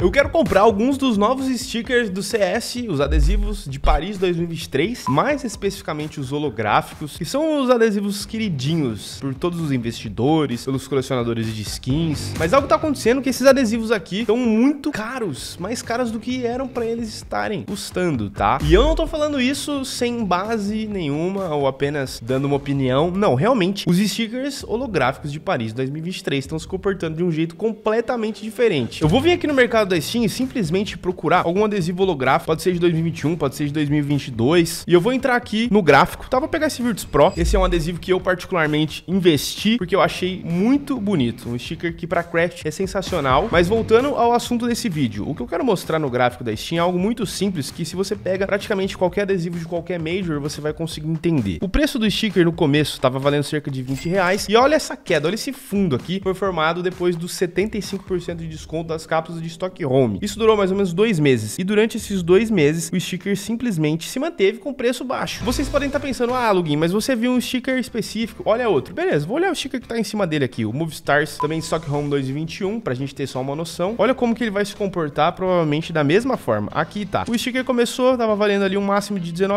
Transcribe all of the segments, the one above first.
Eu quero comprar alguns dos novos stickers do CS, os adesivos de Paris 2023, mais especificamente os holográficos, que são os adesivos queridinhos por todos os investidores, pelos colecionadores de skins. Mas algo tá acontecendo que esses adesivos aqui estão muito caros, mais caros do que eram para eles estarem custando, tá? E eu não tô falando isso sem base nenhuma ou apenas dando uma opinião. Não, realmente, os stickers holográficos de Paris 2023 estão se comportando de um jeito completamente diferente. Eu vou vir aqui no mercado mercado da Steam e simplesmente procurar algum adesivo holográfico, pode ser de 2021, pode ser de 2022. E eu vou entrar aqui no gráfico, tá? Vou pegar esse Virtus Pro. Esse é um adesivo que eu particularmente investi, porque eu achei muito bonito. Um sticker que para craft é sensacional. Mas voltando ao assunto desse vídeo, o que eu quero mostrar no gráfico da Steam é algo muito simples, que se você pega praticamente qualquer adesivo de qualquer major, você vai conseguir entender. O preço do sticker no começo estava valendo cerca de 20 reais, e olha essa queda, olha esse fundo aqui, foi formado depois dos 75% de desconto das cápsulas de estoque Stock Home. Isso durou mais ou menos dois meses. E durante esses dois meses, o sticker simplesmente se manteve com preço baixo. Vocês podem estar pensando, ah, Lugin, mas você viu um sticker específico, olha outro. Beleza, vou olhar o sticker que está em cima dele aqui, o Movistars, também Stock Home 2021, para a gente ter só uma noção. Olha como que ele vai se comportar, provavelmente da mesma forma. Aqui tá. O sticker começou, tava valendo ali um máximo de 19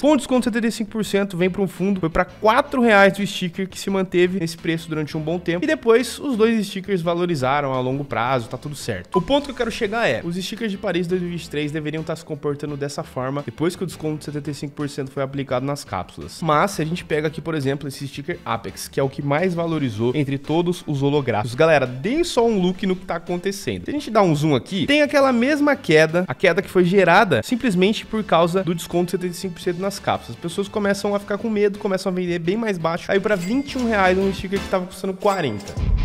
com desconto 75%, vem para um fundo, foi para 4 o do sticker que se manteve nesse preço durante um bom tempo. E depois, os dois stickers valorizaram a longo prazo, tá tudo certo. O ponto que eu quero chegar é: os stickers de Paris 2023 deveriam estar tá se comportando dessa forma depois que o desconto de 75% foi aplicado nas cápsulas. Mas se a gente pega aqui, por exemplo, esse sticker Apex, que é o que mais valorizou entre todos os holográficos. Galera, deem só um look no que tá acontecendo. Se a gente dá um zoom aqui, tem aquela mesma queda, a queda que foi gerada simplesmente por causa do desconto de 75% nas cápsulas. As pessoas começam a ficar com medo, começam a vender bem mais baixo. Aí para 21 reais um sticker que tava custando 40.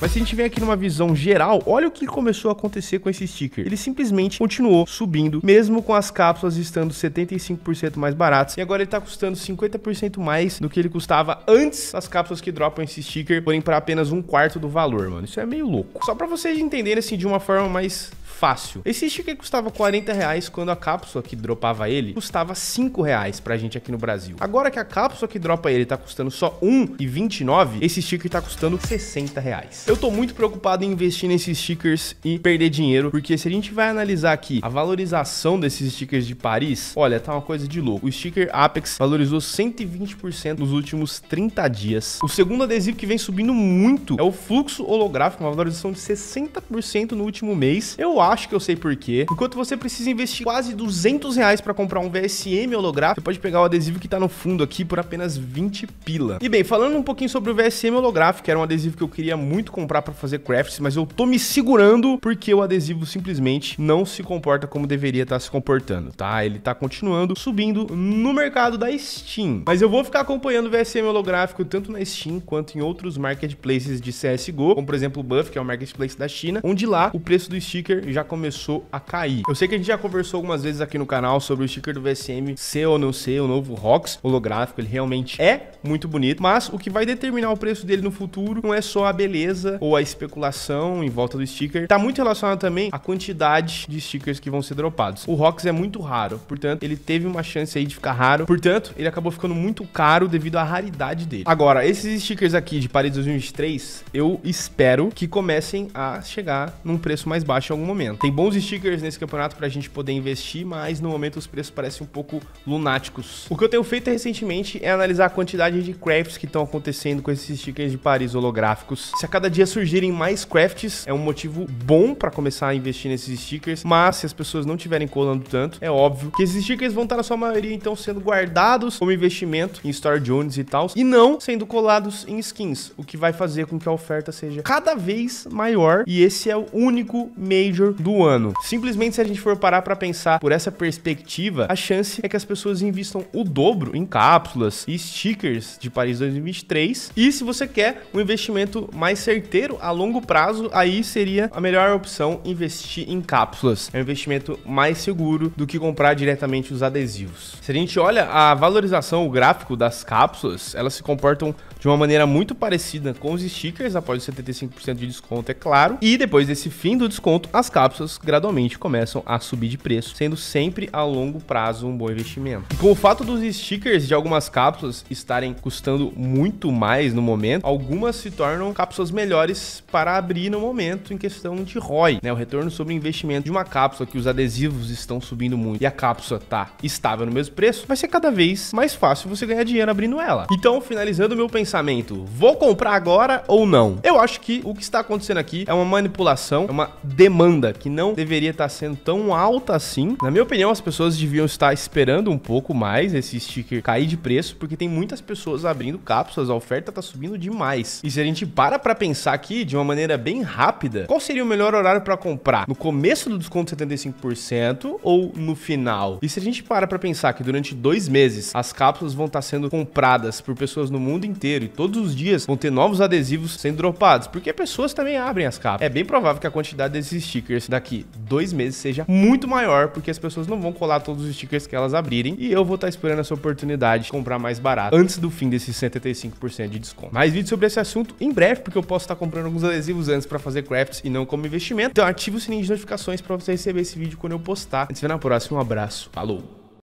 Mas se a gente vem aqui numa visão geral, olha o que começou a acontecer com esse sticker. Ele simplesmente continuou subindo, mesmo com as cápsulas estando 75% mais baratas. E agora ele tá custando 50% mais do que ele custava antes As cápsulas que dropam esse sticker, porém para apenas um quarto do valor, mano. Isso é meio louco. Só para vocês entenderem assim de uma forma mais fácil. Esse sticker custava 40 reais quando a cápsula que dropava ele custava 5 reais pra gente aqui no Brasil. Agora que a cápsula que dropa ele tá custando só 1,29, esse sticker tá custando 60 reais. Eu tô muito preocupado em investir nesses stickers e perder dinheiro, porque se a gente vai analisar aqui a valorização desses stickers de Paris, olha, tá uma coisa de louco. O sticker Apex valorizou 120% nos últimos 30 dias. O segundo adesivo que vem subindo muito é o fluxo holográfico, uma valorização de 60% no último mês. Eu acho que eu sei porquê. Enquanto você precisa investir quase 200 reais para comprar um VSM holográfico, você pode pegar o adesivo que tá no fundo aqui por apenas 20 pila. E bem, falando um pouquinho sobre o VSM holográfico, que era um adesivo que eu queria muito comprar para fazer crafts, mas eu tô me segurando porque o adesivo simplesmente não se comporta como deveria estar tá se comportando, tá? Ele tá continuando subindo no mercado da Steam. Mas eu vou ficar acompanhando o VSM holográfico tanto na Steam quanto em outros marketplaces de CSGO, como por exemplo o Buff, que é o marketplace da China, onde lá o preço do sticker já começou a cair. Eu sei que a gente já conversou algumas vezes aqui no canal sobre o sticker do VSM ser ou não ser o novo ROX holográfico, ele realmente é muito bonito, mas o que vai determinar o preço dele no futuro não é só a beleza pesquisa ou a especulação em volta do sticker está muito relacionado também à quantidade de stickers que vão ser dropados. O Rox é muito raro, portanto, ele teve uma chance aí de ficar raro, portanto, ele acabou ficando muito caro devido à raridade dele. Agora, esses stickers aqui de Paris 2023, eu espero que comecem a chegar num preço mais baixo em algum momento. Tem bons stickers nesse campeonato para a gente poder investir, mas no momento os preços parecem um pouco lunáticos. O que eu tenho feito recentemente é analisar a quantidade de crafts que estão acontecendo com esses stickers de Paris holográficos. Se a cada dia dia surgirem mais crafts, é um motivo bom para começar a investir nesses stickers, mas se as pessoas não tiverem colando tanto, é óbvio que esses stickers vão estar na sua maioria então sendo guardados como investimento em Store Jones e tal, e não sendo colados em skins, o que vai fazer com que a oferta seja cada vez maior e esse é o único Major do ano. Simplesmente se a gente for parar para pensar por essa perspectiva, a chance é que as pessoas investam o dobro em cápsulas e stickers de Paris 2023 e se você quer um investimento mais certeiro inteiro a longo prazo, aí seria a melhor opção investir em cápsulas. É um investimento mais seguro do que comprar diretamente os adesivos. Se a gente olha a valorização, o gráfico das cápsulas, elas se comportam de uma maneira muito parecida com os stickers, após os 75% de desconto, é claro. E depois desse fim do desconto, as cápsulas gradualmente começam a subir de preço, sendo sempre a longo prazo um bom investimento. E com o fato dos stickers de algumas cápsulas estarem custando muito mais no momento, algumas se tornam cápsulas melhores melhores para abrir no momento em questão de ROI, né? O retorno sobre investimento de uma cápsula que os adesivos estão subindo muito e a cápsula tá estável no mesmo preço, vai ser cada vez mais fácil você ganhar dinheiro abrindo ela. Então, finalizando meu pensamento, vou comprar agora ou não? Eu acho que o que está acontecendo aqui é uma manipulação, é uma demanda que não deveria estar sendo tão alta assim. Na minha opinião, as pessoas deviam estar esperando um pouco mais esse sticker cair de preço, porque tem muitas pessoas abrindo cápsulas, a oferta tá subindo demais. E se a gente para para pensar pensar aqui de uma maneira bem rápida, qual seria o melhor horário para comprar? No começo do desconto 75% ou no final? E se a gente para para pensar que durante dois meses as cápsulas vão estar tá sendo compradas por pessoas no mundo inteiro e todos os dias vão ter novos adesivos sendo dropados, porque pessoas também abrem as cápsulas. É bem provável que a quantidade desses stickers daqui dois meses seja muito maior, porque as pessoas não vão colar todos os stickers que elas abrirem e eu vou estar tá esperando essa oportunidade de comprar mais barato antes do fim desses 75% de desconto. Mais vídeos sobre esse assunto em breve, porque eu posso estar tá comprando alguns adesivos antes para fazer crafts e não como investimento. Então ative o sininho de notificações para você receber esse vídeo quando eu postar. A gente se vê na próxima. Um abraço. Falou!